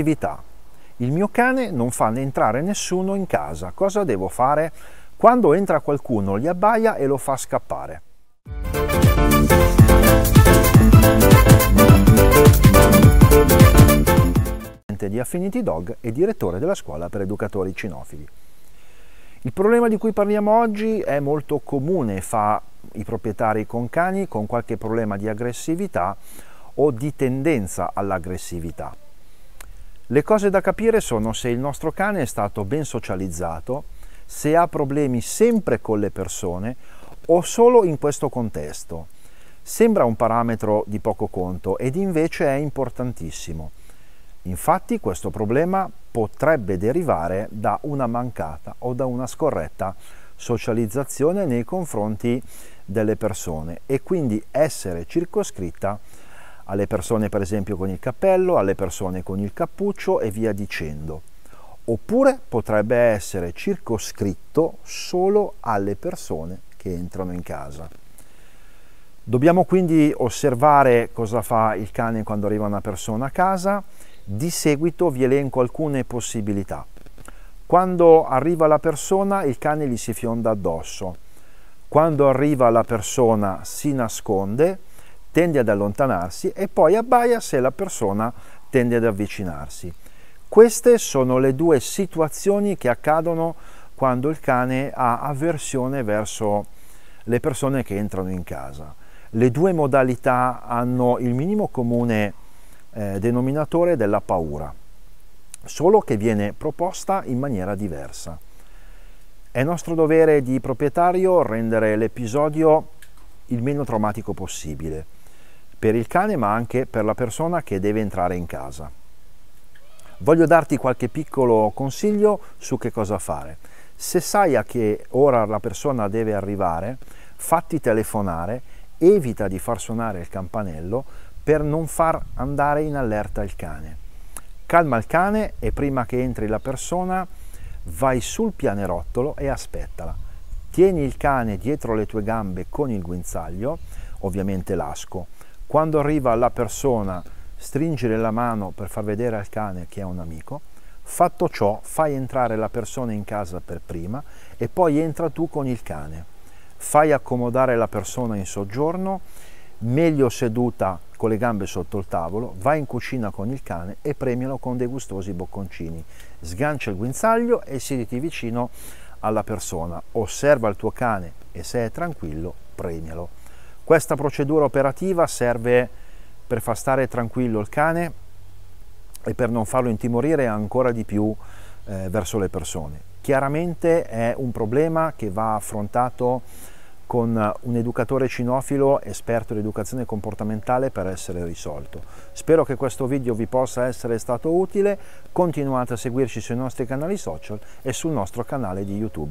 aggressività. Il mio cane non fa entrare nessuno in casa, cosa devo fare? Quando entra qualcuno gli abbaia e lo fa scappare. di Affinity Dog e direttore della scuola per educatori cinofili. Il problema di cui parliamo oggi è molto comune fra i proprietari con cani con qualche problema di aggressività o di tendenza all'aggressività. Le cose da capire sono se il nostro cane è stato ben socializzato, se ha problemi sempre con le persone o solo in questo contesto. Sembra un parametro di poco conto ed invece è importantissimo. Infatti questo problema potrebbe derivare da una mancata o da una scorretta socializzazione nei confronti delle persone e quindi essere circoscritta alle persone per esempio con il cappello, alle persone con il cappuccio e via dicendo. Oppure potrebbe essere circoscritto solo alle persone che entrano in casa. Dobbiamo quindi osservare cosa fa il cane quando arriva una persona a casa. Di seguito vi elenco alcune possibilità. Quando arriva la persona il cane gli si fionda addosso. Quando arriva la persona si nasconde tende ad allontanarsi e poi abbaia se la persona tende ad avvicinarsi. Queste sono le due situazioni che accadono quando il cane ha avversione verso le persone che entrano in casa. Le due modalità hanno il minimo comune eh, denominatore della paura, solo che viene proposta in maniera diversa. È nostro dovere di proprietario rendere l'episodio il meno traumatico possibile per il cane ma anche per la persona che deve entrare in casa. Voglio darti qualche piccolo consiglio su che cosa fare. Se sai a che ora la persona deve arrivare, fatti telefonare, evita di far suonare il campanello per non far andare in allerta il cane. Calma il cane e prima che entri la persona vai sul pianerottolo e aspettala. Tieni il cane dietro le tue gambe con il guinzaglio, ovviamente lasco quando arriva la persona, stringere la mano per far vedere al cane che è un amico. Fatto ciò, fai entrare la persona in casa per prima e poi entra tu con il cane. Fai accomodare la persona in soggiorno, meglio seduta con le gambe sotto il tavolo, vai in cucina con il cane e premialo con dei gustosi bocconcini. Sgancia il guinzaglio e siediti vicino alla persona. Osserva il tuo cane e se è tranquillo, premialo. Questa procedura operativa serve per far stare tranquillo il cane e per non farlo intimorire ancora di più eh, verso le persone. Chiaramente è un problema che va affrontato con un educatore cinofilo esperto di educazione comportamentale per essere risolto. Spero che questo video vi possa essere stato utile, continuate a seguirci sui nostri canali social e sul nostro canale di YouTube.